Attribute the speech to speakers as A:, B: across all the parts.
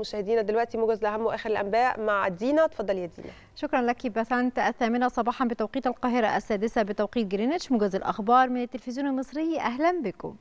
A: مشاهدينا دلوقتي موجز لاهم واخر الانباء مع دينا اتفضلي يا دينا شكرا لك بسنت الثامنه صباحا بتوقيت القاهره السادسه بتوقيت جرينتش موجز الاخبار من التلفزيون المصري اهلا بكم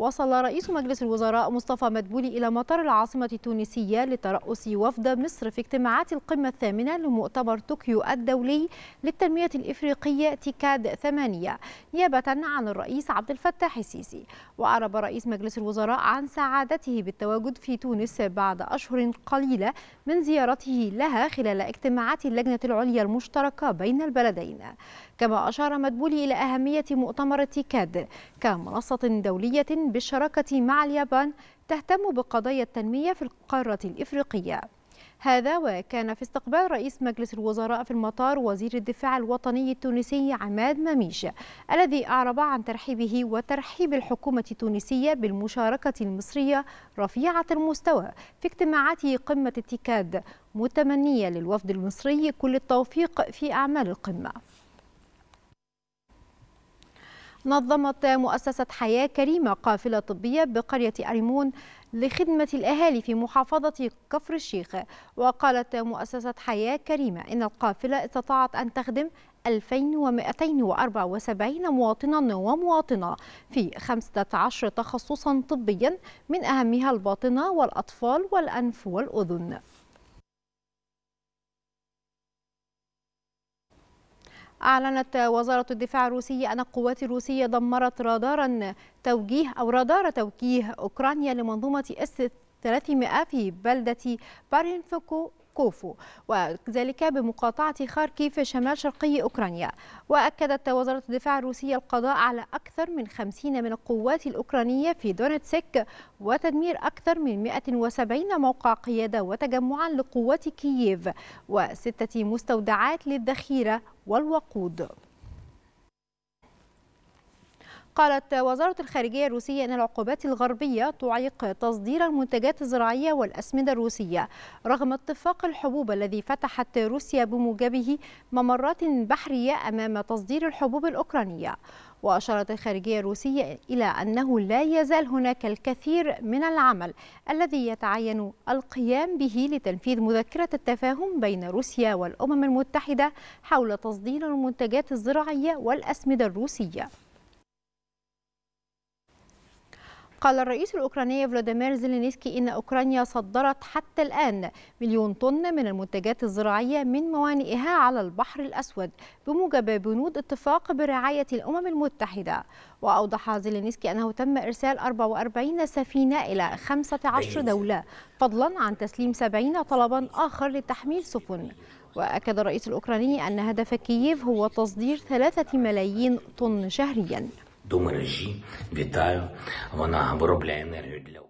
A: وصل رئيس مجلس الوزراء مصطفى مدبولي إلى مطار العاصمة التونسية لترأس وفد مصر في اجتماعات القمة الثامنة لمؤتمر طوكيو الدولي للتنمية الإفريقية تيكاد ثمانية نيابة عن الرئيس عبد الفتاح السيسي وأعرب رئيس مجلس الوزراء عن سعادته بالتواجد في تونس بعد أشهر قليلة من زيارته لها خلال اجتماعات اللجنة العليا المشتركة بين البلدين كما أشار مدبولي إلى أهمية مؤتمر تيكاد كمنصة دولية بالشراكة مع اليابان تهتم بقضايا التنمية في القارة الإفريقية هذا وكان في استقبال رئيس مجلس الوزراء في المطار وزير الدفاع الوطني التونسي عماد مميش الذي أعرب عن ترحيبه وترحيب الحكومة التونسية بالمشاركة المصرية رفيعة المستوى في اجتماعات قمة التكاد متمنية للوفد المصري كل التوفيق في أعمال القمة نظمت مؤسسة حياة كريمة قافلة طبية بقرية أريمون لخدمة الأهالي في محافظة كفر الشيخ وقالت مؤسسة حياة كريمة إن القافلة استطاعت أن تخدم 2274 مواطنا ومواطنة في 15 تخصصا طبيا من أهمها الباطنة والأطفال والأنف والأذن أعلنت وزارة الدفاع الروسية أن القوات الروسية دمرت رادارا توجيه أو رادار توجيه أوكرانيا لمنظومة اس 300 في بلدة بارينفوكو كوفو وذلك بمقاطعة خاركيف شمال شرقي أوكرانيا وأكدت وزارة الدفاع الروسية القضاء على أكثر من خمسين من القوات الأوكرانية في دونتسك وتدمير أكثر من 170 موقع قيادة وتجمعا لقوات كييف وستة مستودعات للذخيرة والوقود قالت وزارة الخارجية الروسية أن العقوبات الغربية تعيق تصدير المنتجات الزراعية والأسمدة الروسية رغم اتفاق الحبوب الذي فتحت روسيا بموجبه ممرات بحرية أمام تصدير الحبوب الأوكرانية وأشارت الخارجية الروسية إلى أنه لا يزال هناك الكثير من العمل الذي يتعين القيام به لتنفيذ مذكرة التفاهم بين روسيا والأمم المتحدة حول تصدير المنتجات الزراعية والأسمدة الروسية قال الرئيس الأوكراني فلاديمير زيلينسكي إن أوكرانيا صدرت حتى الآن مليون طن من المنتجات الزراعية من موانئها على البحر الأسود بموجب بنود اتفاق برعاية الأمم المتحدة وأوضح زيلينسكي أنه تم إرسال 44 سفينة إلى 15 أيوة. دولة فضلا عن تسليم 70 طلبا آخر لتحميل سفن وأكد الرئيس الأوكراني أن هدف كييف هو تصدير 3 ملايين طن شهرياً до мережі. Вітаю! Вона виробляє енергію для України.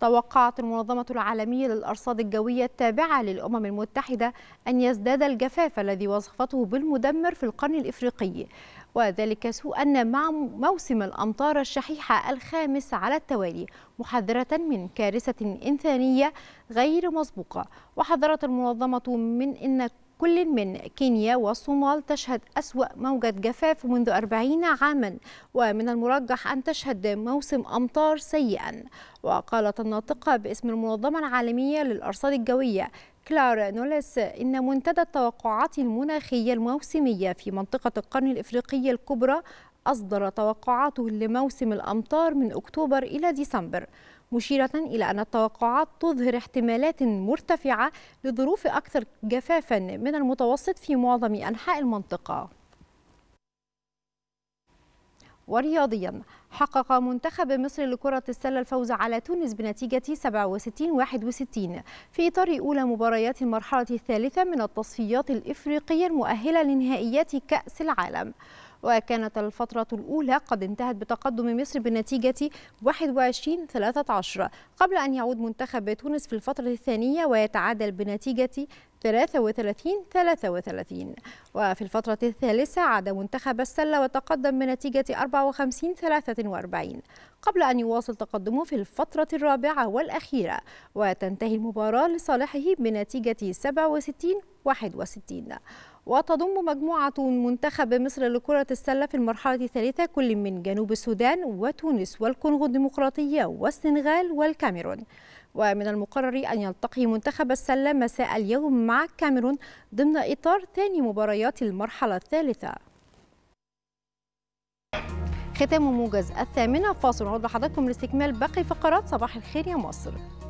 A: توقعت المنظمة العالمية للأرصاد الجوية التابعة للأمم المتحدة أن يزداد الجفاف الذي وصفته بالمدمر في القرن الإفريقي وذلك سوءا مع موسم الأمطار الشحيحة الخامس على التوالي محذرة من كارثة إنسانية غير مسبوقة وحذرت المنظمة من أن كل من كينيا والصومال تشهد أسوأ موجة جفاف منذ أربعين عاما ومن المرجح أن تشهد موسم أمطار سيئا وقالت الناطقة باسم المنظمة العالمية للأرصاد الجوية كلارا نوليس إن منتدى التوقعات المناخية الموسمية في منطقة القرن الإفريقي الكبرى أصدر توقعاته لموسم الأمطار من أكتوبر إلى ديسمبر مشيرة إلى أن التوقعات تظهر احتمالات مرتفعة لظروف أكثر جفافا من المتوسط في معظم أنحاء المنطقة ورياضيا حقق منتخب مصر لكرة السلة الفوز على تونس بنتيجة 67-61 في إطار أولى مباريات المرحلة الثالثة من التصفيات الإفريقية المؤهلة لنهائيات كأس العالم وكانت الفترة الأولى قد انتهت بتقدم مصر بنتيجة 21 13 قبل أن يعود منتخب تونس في الفترة الثانية ويتعادل بنتيجة 33 33 وفي الفترة الثالثة عاد منتخب السلة وتقدم بنتيجة 54 43 قبل أن يواصل تقدمه في الفترة الرابعة والأخيرة وتنتهي المباراة لصالحه بنتيجة 67 61 وتضم مجموعة منتخب مصر لكرة السلة في المرحلة الثالثة كل من جنوب السودان وتونس والكونغو الديمقراطية والسنغال والكاميرون ومن المقرر أن يلتقي منتخب السلة مساء اليوم مع الكاميرون ضمن إطار ثاني مباريات المرحلة الثالثة ختام موجز الثامنة فاصل نعود لحضراتكم لاستكمال باقي فقرات صباح الخير يا مصر